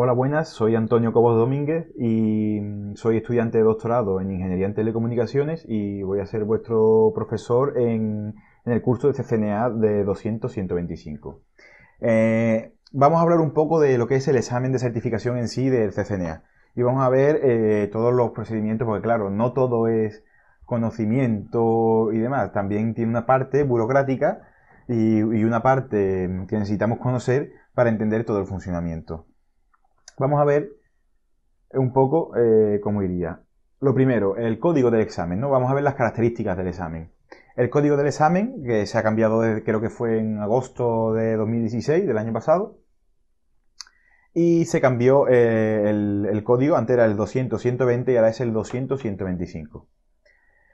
Hola, buenas, soy Antonio Cobos Domínguez y mm, soy estudiante de doctorado en Ingeniería en Telecomunicaciones y voy a ser vuestro profesor en, el curso de CCNA de 200-125. Eh, vamos a hablar un poco de lo que es el examen de certificación en sí del CCNA y vamos a ver eh, todos los procedimientos, porque claro, no todo es conocimiento y demás, también tiene una parte burocrática y una parte que necesitamos conocer para entender todo el funcionamiento. Vamos a ver un poco eh, cómo iría. Lo primero, el código del examen, Vamos a ver las características del examen. El código del examen, que se ha cambiado desde, creo que fue en agosto de 2016, del año pasado, y se cambió eh, el, código, antes era el 200-120 y ahora es el 200-125.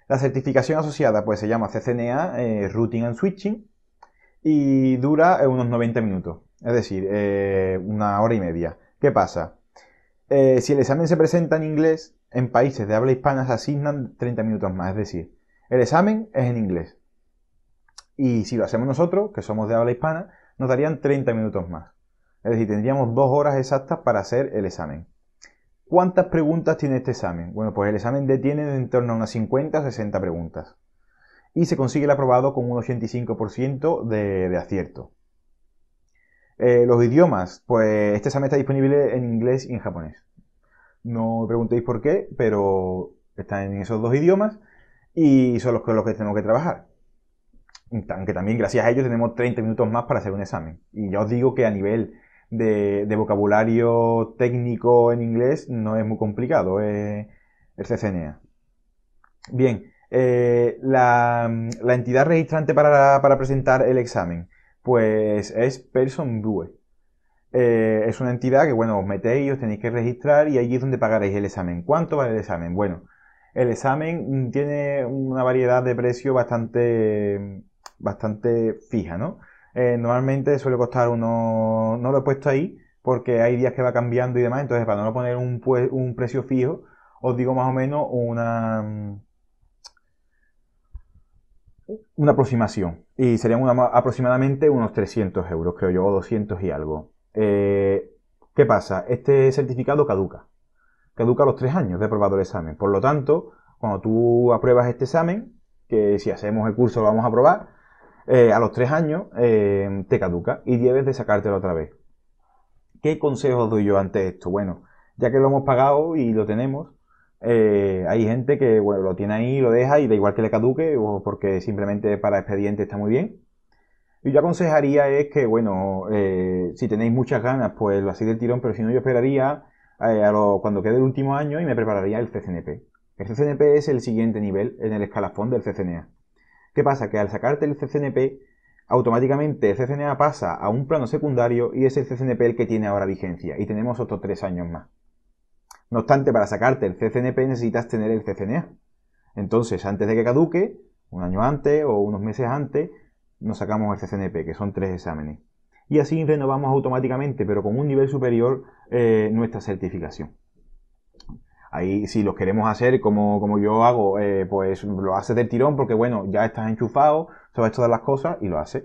La certificación asociada pues se llama CCNA, eh, Routing and Switching, y dura unos 90 minutos, es decir, una hora y media. ¿Qué pasa? Eh, si el examen se presenta en inglés, en países de habla hispana se asignan 30 minutos más. Es decir, el examen es en inglés. Y si lo hacemos nosotros, que somos de habla hispana, nos darían 30 minutos más. Es decir, tendríamos dos horas exactas para hacer el examen. ¿Cuántas preguntas tiene este examen? Bueno, pues el examen detiene tiene en torno a unas 50 a 60 preguntas. Y se consigue el aprobado con un 85% de acierto. Eh, los idiomas, pues este examen está disponible en inglés y en japonés. No me preguntéis por qué, pero están en esos dos idiomas y son los con los que tenemos que trabajar. Aunque también gracias a ellos tenemos 30 minutos más para hacer un examen. Y ya os digo que a nivel de, vocabulario técnico en inglés no es muy complicado el CCNA. Bien, eh, la, entidad registrante para presentar el examen pues es Person Blue eh, es una entidad que, bueno, os metéis, os tenéis que registrar y allí es donde pagaréis el examen. ¿Cuánto vale el examen? Bueno, el examen mm, tiene una variedad de precio bastante, bastante fija, ¿no? Eh, normalmente suele costar uno, no lo he puesto ahí porque hay días que va cambiando y demás, entonces para no poner un, un precio fijo, os digo más o menos una, mm, una aproximación. Y serían aproximadamente unos 300 euros, creo yo, o 200 y algo. Eh, ¿Qué pasa? Este certificado caduca. Caduca a los tres años de aprobado el examen. Por lo tanto, cuando tú apruebas este examen, que si hacemos el curso lo vamos a aprobar, eh, a los tres años eh, te caduca y debes de sacártelo otra vez. ¿Qué consejos doy yo ante esto? Bueno, ya que lo hemos pagado y lo tenemos, eh, hay gente que lo tiene ahí, lo deja y da igual que le caduque o porque simplemente para expediente está muy bien. Y yo aconsejaría es que, bueno, eh, si tenéis muchas ganas, pues lo hacéis del tirón, pero si no, yo esperaría eh, cuando quede el último año y me prepararía el CCNP. El CCNP es el siguiente nivel en el escalafón del CCNA. ¿Qué pasa? Que al sacarte el CCNP, automáticamente el CCNA pasa a un plano secundario y es el CCNP el que tiene ahora vigencia y tenemos otros tres años más. No obstante, para sacarte el CCNP necesitas tener el CCNA. Entonces, antes de que caduque, un año antes o unos meses antes, nos sacamos el CCNP, que son tres exámenes. Y así renovamos automáticamente, pero con un nivel superior, eh, nuestra certificación. Ahí, si los queremos hacer como, yo hago, eh, pues lo haces del tirón porque, bueno, ya estás enchufado, sabes todas las cosas y lo haces.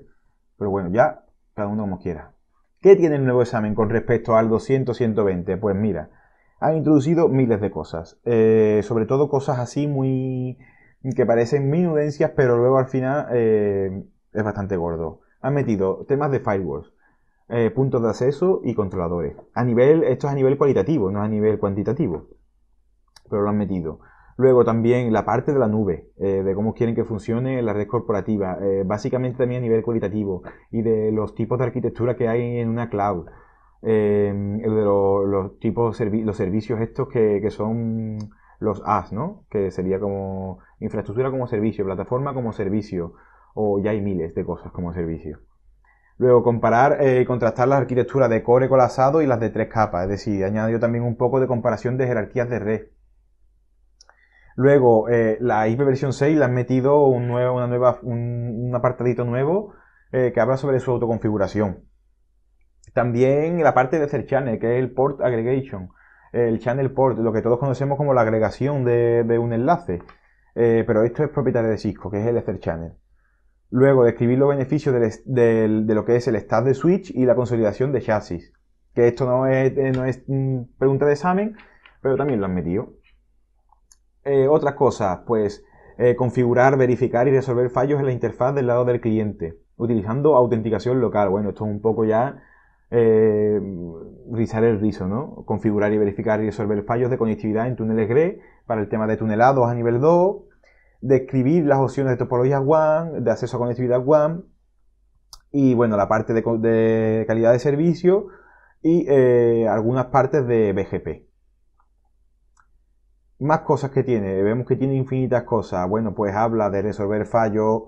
Pero bueno, ya cada uno como quiera. ¿Qué tiene el nuevo examen con respecto al 200-120? Pues mira, han introducido miles de cosas, eh, sobre todo cosas así muy que parecen minudencias, pero luego al final eh, es bastante gordo. Han metido temas de firewalls, eh, puntos de acceso y controladores. A nivel, esto es a nivel cualitativo, no a nivel cuantitativo, pero lo han metido. Luego también la parte de la nube, de cómo quieren que funcione la red corporativa, básicamente también a nivel cualitativo y de los tipos de arquitectura que hay en una cloud. Em, el de los, tipos, los servicios estos que, son los AS, ¿no? Que sería como infraestructura como servicio, plataforma como servicio, o ya hay miles de cosas como servicio. Luego, comparar eh, y contrastar las arquitecturas de core colasado y las de tres capas, es decir, añadió también un poco de comparación de jerarquías de red. Luego, eh, la IP versión 6 le han metido un, una nueva, un, apartadito nuevo eh, que habla sobre su autoconfiguración. También la parte de hacer channel, que es el port aggregation, el channel port, lo que todos conocemos como la agregación de, un enlace. Eh, pero esto es propietario de Cisco, que es el Ether Channel. Luego, describir los beneficios de lo que es el stack de switch y la consolidación de chasis. Que esto no es, eh, no es mm, pregunta de examen, pero también lo han metido. Eh, otras cosas, pues configurar, verificar y resolver fallos en la interfaz del lado del cliente, utilizando autenticación local. Bueno, esto es un poco ya eh, rizar el rizo, ¿no? Configurar y verificar y resolver fallos de conectividad en túneles GRE para el tema de tunelados a nivel 2, describir las opciones de topología WAN, de acceso a conectividad WAN, y bueno, la parte de, calidad de servicio y eh, algunas partes de BGP. Más cosas que tiene, vemos que tiene infinitas cosas. Bueno, pues habla de resolver fallos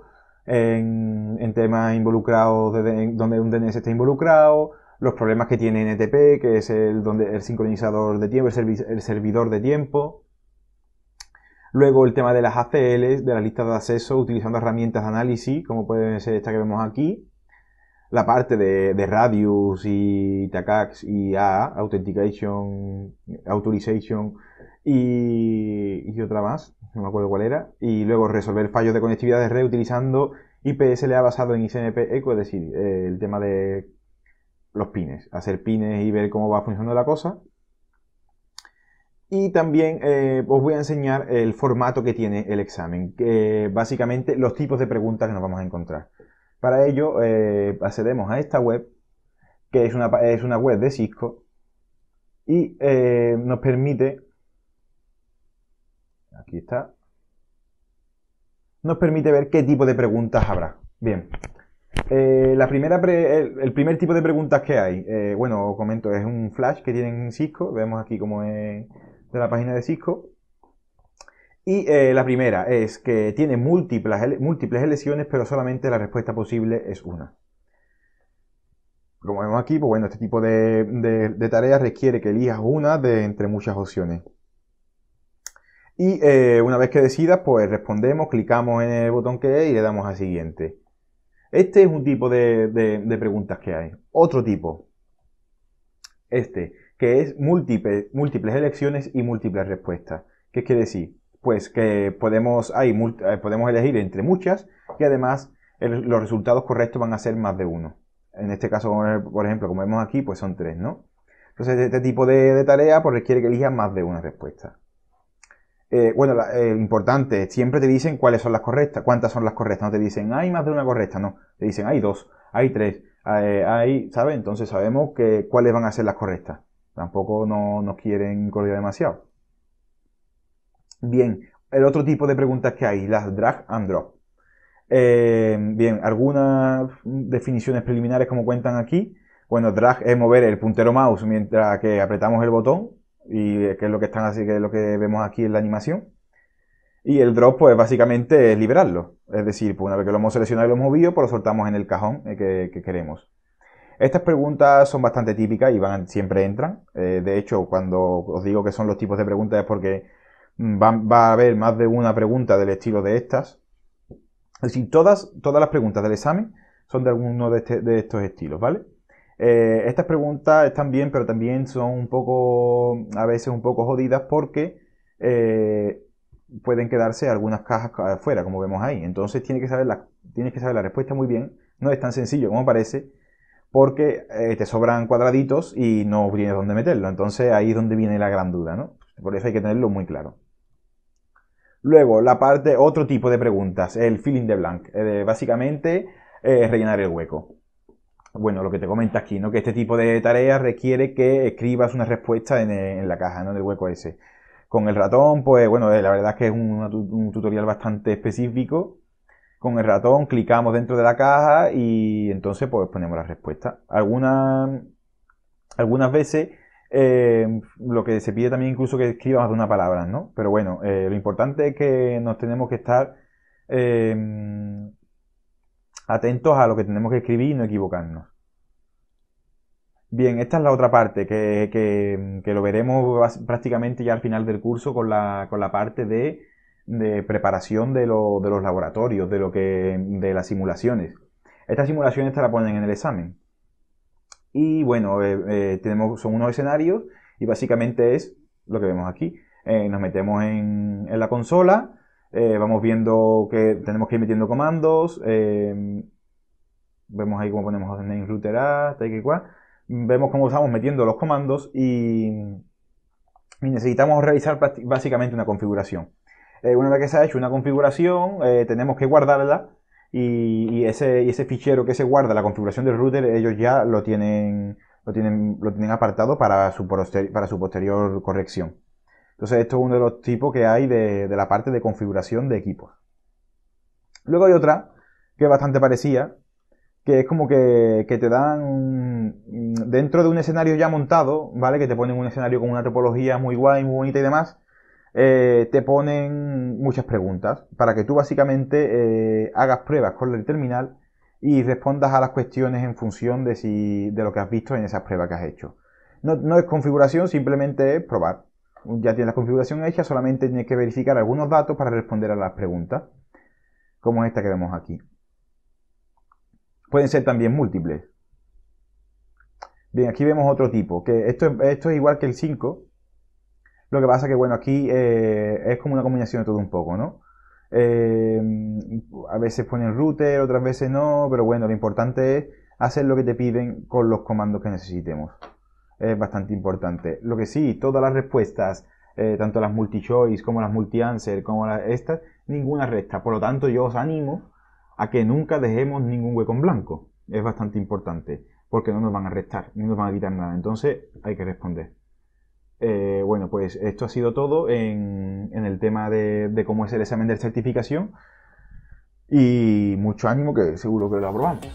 en, temas involucrados, de, donde un DNS está involucrado, los problemas que tiene NTP, que es el, donde, el sincronizador de tiempo, el, servidor de tiempo. Luego el tema de las ACLs, de las listas de acceso, utilizando herramientas de análisis, como puede ser esta que vemos aquí. La parte de, Radius y TACAX y A Authentication, Authorization y, y otra más, no me acuerdo cuál era. Y luego resolver fallos de conectividad de red utilizando IPSLA basado en ICMP e, es decir, el tema de los pines, hacer pines y ver cómo va funcionando la cosa. Y también eh, os voy a enseñar el formato que tiene el examen, que, básicamente los tipos de preguntas que nos vamos a encontrar. Para ello eh, accedemos a esta web, que es una, es una web de Cisco, y eh, nos permite, aquí está, nos permite ver qué tipo de preguntas habrá. Bien, eh, la primera el, primer tipo de preguntas que hay, eh, bueno, os comento, es un flash que tienen Cisco, vemos aquí como es de la página de Cisco. Y eh, la primera es que tiene múltiples, múltiples elecciones, pero solamente la respuesta posible es una. Como vemos aquí, pues bueno, este tipo de, de, de tareas requiere que elijas una de entre muchas opciones. Y una vez que decidas, pues respondemos, clicamos en el botón que es y le damos a siguiente. Este es un tipo de, preguntas que hay. Otro tipo, este, que es múltiples elecciones y múltiples respuestas. ¿Qué quiere decir? Pues que podemos, hay, eh, podemos elegir entre muchas y además los resultados correctos van a ser más de uno. En este caso, por ejemplo, como vemos aquí, pues son tres, ¿no? Entonces, este tipo de, tarea pues, requiere que elijas más de una respuesta. Eh, bueno, eh, importante, siempre te dicen cuáles son las correctas, cuántas son las correctas, no te dicen, hay más de una correcta, no, te dicen, hay dos, hay tres, hay, ah, eh, hay ¿sabes? Entonces sabemos que cuáles van a ser las correctas. Tampoco no, nos quieren correr demasiado. Bien, el otro tipo de preguntas que hay, las drag and drop. bien, algunas definiciones preliminares como cuentan aquí. Bueno, drag es mover el puntero mouse mientras que apretamos el botón y que es lo que están así que es lo que vemos aquí en la animación y el drop pues básicamente es liberarlo es decir pues una vez que lo hemos seleccionado y lo hemos movido pues lo soltamos en el cajón eh, que, queremos estas preguntas son bastante típicas y van, siempre entran eh, de hecho cuando os digo que son los tipos de preguntas es porque mm, va a haber más de una pregunta del estilo de estas es decir todas todas las preguntas del examen son de alguno de este, estos estilos vale eh, estas preguntas están bien, pero también son un poco, a veces un poco jodidas porque eh, pueden quedarse algunas cajas afuera, como vemos ahí. Entonces tienes que saber la, que saber la respuesta muy bien. No es tan sencillo como parece, porque eh, te sobran cuadraditos y no tienes dónde meterlo. Entonces ahí es donde viene la gran duda, ¿no? Por eso hay que tenerlo muy claro. Luego, la parte, otro tipo de preguntas, el filling de blank. básicamente, rellenar el hueco bueno, lo que te comenta aquí, ¿no? Que este tipo de tareas requiere que escribas una respuesta en, eh, la caja, ¿no? Del hueco ese. Con el ratón, pues bueno, eh, la verdad es que es un, tutorial bastante específico. Con el ratón clicamos dentro de la caja y entonces pues ponemos la respuesta. Algunas, algunas veces eh, lo que se pide también incluso que escribas de una palabra, ¿no? Pero bueno, lo importante es que nos tenemos que estar atentos a lo que tenemos que escribir y no equivocarnos. Bien, esta es la otra parte que, lo veremos prácticamente ya al final del curso con la, parte de, preparación de, los laboratorios, de, lo que, de las simulaciones. Estas simulaciones te la ponen en el examen. Y bueno, eh, eh, tenemos, son unos escenarios y básicamente es lo que vemos aquí. Eh, nos metemos en, en la consola, eh, vamos viendo que tenemos que ir metiendo comandos. Eh, vemos ahí cómo ponemos name router a, Vemos cómo estamos metiendo los comandos y, necesitamos realizar básicamente una configuración. Eh, una vez que se ha hecho una configuración, tenemos que guardarla y, ese, ese, fichero que se guarda, la configuración del router, ellos ya lo tienen, lo tienen, lo tienen apartado para su, para su posterior corrección. Entonces, esto es uno de los tipos que hay de, la parte de configuración de equipos. Luego hay otra que es bastante parecida, que es como que, te dan mm, dentro de un escenario ya montado, ¿vale? Que te ponen un escenario con una topología muy guay, muy bonita y demás. Eh, te ponen muchas preguntas para que tú básicamente eh, hagas pruebas con el terminal y respondas a las cuestiones en función de, lo que has visto en esas pruebas que has hecho. No, no es configuración, simplemente es probar ya tiene la configuración hecha, solamente tiene que verificar algunos datos para responder a las preguntas, como esta que vemos aquí. Pueden ser también múltiples. Bien, aquí vemos otro tipo, que esto, esto es igual que el 5, lo que pasa que, bueno, aquí eh, es como una combinación de todo un poco, ¿no? Eh, a veces ponen router, otras veces no, pero bueno, lo importante es hacer lo que te piden con los comandos que necesitemos es bastante importante. Lo que sí, todas las respuestas, eh, tanto las multi-choice como las multi-answer, como las, estas, ninguna resta. Por lo tanto, yo os animo a que nunca dejemos ningún hueco en blanco. Es bastante importante, porque no nos van a restar, ni nos van a quitar nada. Entonces, hay que responder. Eh, bueno, pues esto ha sido todo en, en el tema de, de, cómo es el examen de certificación. Y mucho ánimo, que seguro que lo aprobamos.